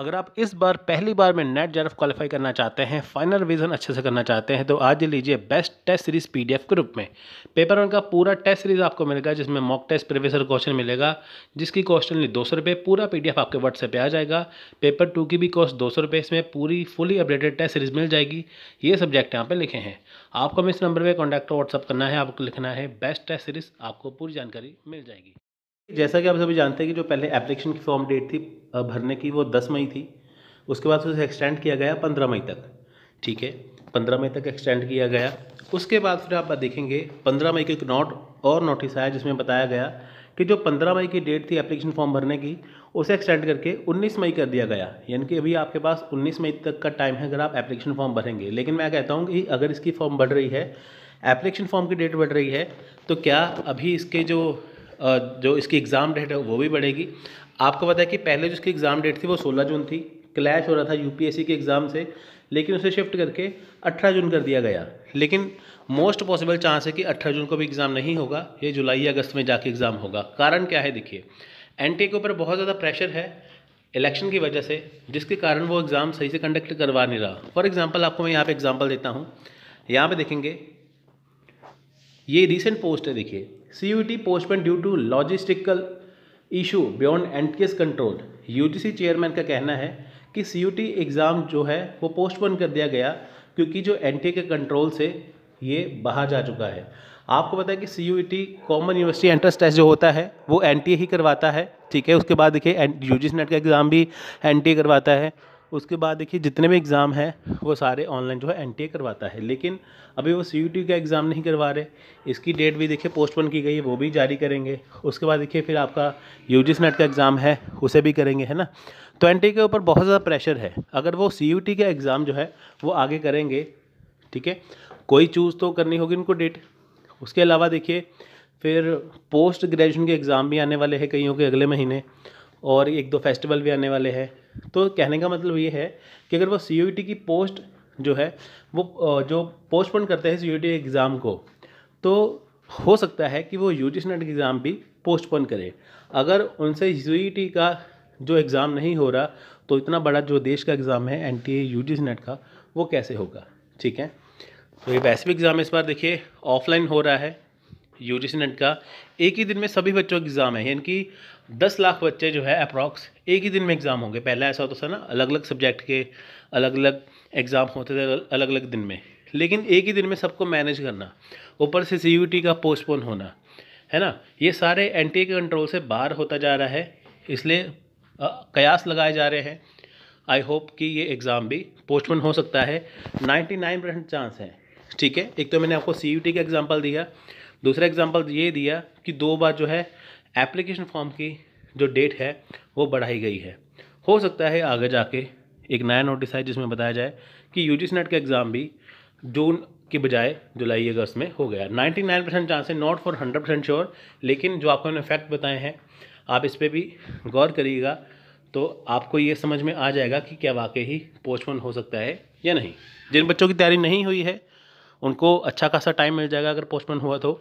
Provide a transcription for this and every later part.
अगर आप इस बार पहली बार में नेट जेरफ क्वालिफाई करना चाहते हैं फाइनल रिवीजन अच्छे से करना चाहते हैं तो आज लीजिए बेस्ट टेस्ट सीरीज पीडीएफ के रूप में पेपर वन का पूरा टेस्ट सीरीज आपको मिलेगा जिसमें मॉक टेस्ट प्रीवियस क्वेश्चन मिलेगा जिसकी कॉस्टली दो सौ रुपये पूरा पीडीएफ आपके व्हाट्सएप पर आ जाएगा पेपर टू की भी कॉस्ट दो सौ रुपये इसमें पूरी फुली अपडेटेड टेस्ट सीरीज मिल जाएगी ये सब्जेक्ट यहाँ पर लिखे हैं आपको हमें इस नंबर पर कॉन्टैक्ट व्हाट्सअप करना है आपको लिखना है बेस्ट टेस्ट सीरीज आपको पूरी जानकारी मिल जाएगी जैसा कि आप सभी जानते हैं कि जो पहले एप्लीकेशन की फॉर्म डेट थी भरने की वो दस मई थी उसके बाद उसे एक्सटेंड किया गया पंद्रह मई तक ठीक है पंद्रह मई तक एक्सटेंड किया गया उसके बाद फिर आप देखेंगे पंद्रह मई को एक नोट और नोटिस आया जिसमें बताया गया कि जो पंद्रह मई की डेट थी एप्लीकेशन फॉर्म भरने की उसे एक्सटेंड करके उन्नीस मई कर दिया गया यानी कि अभी आपके पास उन्नीस मई तक का टाइम है अगर आप एप्लीकेशन फॉर्म भरेंगे लेकिन मैं कहता हूँ कि अगर इसकी फॉर्म बढ़ रही है एप्लीकेशन फॉर्म की डेट बढ़ रही है तो क्या अभी इसके जो जो इसकी एग्ज़ाम डेट है वो भी बढ़ेगी आपको पता है कि पहले जो उसकी एग्ज़ाम डेट थी वो सोलह जून थी क्लैश हो रहा था यूपीएससी के एग्ज़ाम से लेकिन उसे शिफ्ट करके 18 जून कर दिया गया लेकिन मोस्ट पॉसिबल चांस है कि 18 जून को भी एग्ज़ाम नहीं होगा ये जुलाई या अगस्त में जाके एग्ज़ाम होगा कारण क्या है देखिए एन के ऊपर बहुत ज़्यादा प्रेशर है इलेक्शन की वजह से जिसके कारण वो एग्ज़ाम सही से कंडक्ट करवा नहीं रहा फॉर एग्ज़ाम्पल आपको मैं यहाँ पर एग्ज़ाम्पल देता हूँ यहाँ पर देखेंगे ये रिसेंट पोस्ट है देखिए C U T postponement due to logistical issue beyond NTA's control UGC chairman का कहना है कि सी एग्ज़ाम जो है वो पोस्टपोन कर दिया गया क्योंकि जो एन के कंट्रोल से ये बाहर जा चुका है आपको पता है कि C common university entrance test जो होता है वो एन ही करवाता है ठीक है उसके बाद देखिए यू नेट का एग्ज़ाम भी एन करवाता है उसके बाद देखिए जितने भी एग्ज़ाम हैं वो सारे ऑनलाइन जो है एन करवाता है लेकिन अभी वो सी का एग्ज़ाम नहीं करवा रहे इसकी डेट भी देखिए पोस्टपोन की गई है वो भी जारी करेंगे उसके बाद देखिए फिर आपका यू नेट का एग्ज़ाम है उसे भी करेंगे है ना तो एन के ऊपर बहुत ज़्यादा प्रेशर है अगर वो सी का एग्ज़ाम जो है वो आगे करेंगे ठीक है कोई चूज़ तो करनी होगी उनको डेट उसके अलावा देखिए फिर पोस्ट ग्रेजुएशन के एग्ज़ाम भी आने वाले हैं कईयों के अगले महीने और एक दो फेस्टिवल भी आने वाले हैं तो कहने का मतलब ये है कि अगर वो सी e की पोस्ट जो है वो जो पोस्टपोन करते हैं सी एग्ज़ाम e को तो हो सकता है कि वो यू जी नेट एग्ज़ाम भी पोस्टपोन करें अगर उनसे यू e का जो एग्ज़ाम नहीं हो रहा तो इतना बड़ा जो देश का एग्ज़ाम है एन टी यू का वो कैसे होगा ठीक है तो ये वैसे भी एग्ज़ाम इस बार देखिए ऑफलाइन हो रहा है यूजीसी नेट का एक ही दिन में सभी बच्चों का एग्ज़ाम है यानी कि दस लाख बच्चे जो है अप्रॉक्स एक ही दिन में एग्ज़ाम होंगे पहला ऐसा होता था ना अलग अलग सब्जेक्ट के अलग अलग एग्ज़ाम होते थे अलग अलग दिन में लेकिन एक ही दिन में सबको मैनेज करना ऊपर से सी का पोस्टपोन होना है ना ये सारे एन के कंट्रोल से बाहर होता जा रहा है इसलिए कयास लगाए जा रहे हैं आई होप कि ये एग्ज़ाम भी पोस्टपोन हो सकता है नाइन परसेंट चांस है ठीक है एक तो मैंने आपको सी का एग्ज़ाम्पल दिया दूसरा एग्जाम्पल ये दिया कि दो बार जो है एप्लीकेशन फॉर्म की जो डेट है वो बढ़ाई गई है हो सकता है आगे जाके एक नया नोटिस आए जिसमें बताया जाए कि यू जी नेट का एग्ज़ाम भी जून के बजाय जुलाई अगस्त में हो गया 99 परसेंट चांस है not for hundred percent sure लेकिन जो आपको मैंने फैक्ट बताए हैं आप इस पर भी गौर करिएगा तो आपको ये समझ में आ जाएगा कि क्या वाकई ही पोस्टपोन हो सकता है या नहीं जिन बच्चों की तैयारी नहीं हुई है उनको अच्छा खासा टाइम मिल जाएगा अगर पोस्टपोन हुआ तो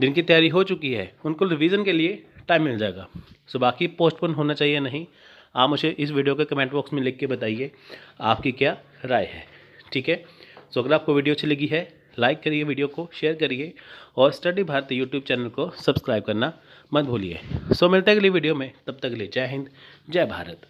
जिनकी तैयारी हो चुकी है उनको रिवीजन के लिए टाइम मिल जाएगा सो बाकी पोस्टपोन होना चाहिए नहीं आप मुझे इस वीडियो के कमेंट बॉक्स में लिख के बताइए आपकी क्या राय है ठीक है सो अगर आपको वीडियो अच्छी लगी है लाइक करिए वीडियो को शेयर करिए और स्टडी भारती यूट्यूब चैनल को सब्सक्राइब करना मत भूलिए सो मिलते हैं अगली वीडियो में तब तक ले जय हिंद जय भारत